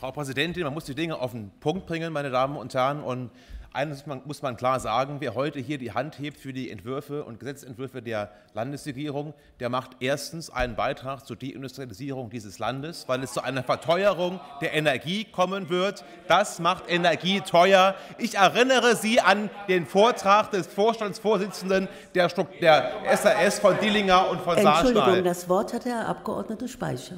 Frau Präsidentin, man muss die Dinge auf den Punkt bringen, meine Damen und Herren. Und eines muss man klar sagen, wer heute hier die Hand hebt für die Entwürfe und Gesetzentwürfe der Landesregierung, der macht erstens einen Beitrag zur Deindustrialisierung dieses Landes, weil es zu einer Verteuerung der Energie kommen wird. Das macht Energie teuer. Ich erinnere Sie an den Vortrag des Vorstandsvorsitzenden der, Stru der SAS von Dillinger und von Saarstahl. Entschuldigung, das Wort hat der Abgeordnete Speicher.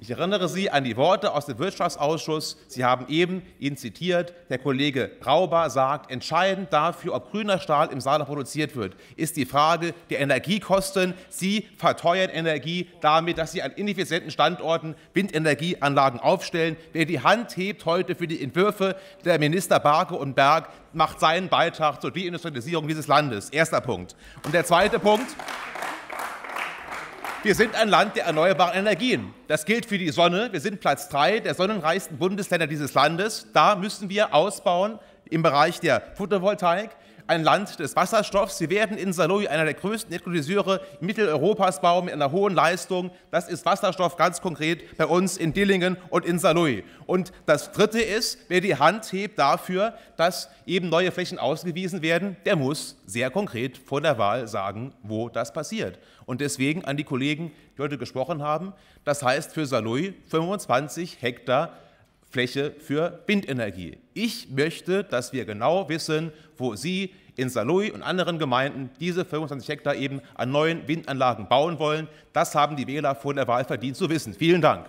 Ich erinnere Sie an die Worte aus dem Wirtschaftsausschuss. Sie haben eben ihn zitiert. Der Kollege Rauber sagt, entscheidend dafür, ob grüner Stahl im Saarland produziert wird, ist die Frage der Energiekosten. Sie verteuern Energie damit, dass Sie an ineffizienten Standorten Windenergieanlagen aufstellen. Wer die Hand hebt heute für die Entwürfe der Minister Barke und Berg, macht seinen Beitrag zur Deindustrialisierung dieses Landes. Erster Punkt. Und der zweite Punkt. Wir sind ein Land der erneuerbaren Energien. Das gilt für die Sonne. Wir sind Platz drei der sonnenreichsten Bundesländer dieses Landes. Da müssen wir ausbauen, im Bereich der Photovoltaik, ein Land des Wasserstoffs. Sie werden in Saloy einer der größten Elektrolyseure Mitteleuropas bauen mit einer hohen Leistung. Das ist Wasserstoff ganz konkret bei uns in Dillingen und in Saloy. Und das Dritte ist, wer die Hand hebt dafür, dass eben neue Flächen ausgewiesen werden, der muss sehr konkret vor der Wahl sagen, wo das passiert. Und deswegen an die Kollegen, die heute gesprochen haben, das heißt für Saloy 25 Hektar Fläche für Windenergie. Ich möchte, dass wir genau wissen, wo Sie in Saloy und anderen Gemeinden diese 25 Hektar eben an neuen Windanlagen bauen wollen. Das haben die Wähler vor der Wahl verdient zu wissen. Vielen Dank.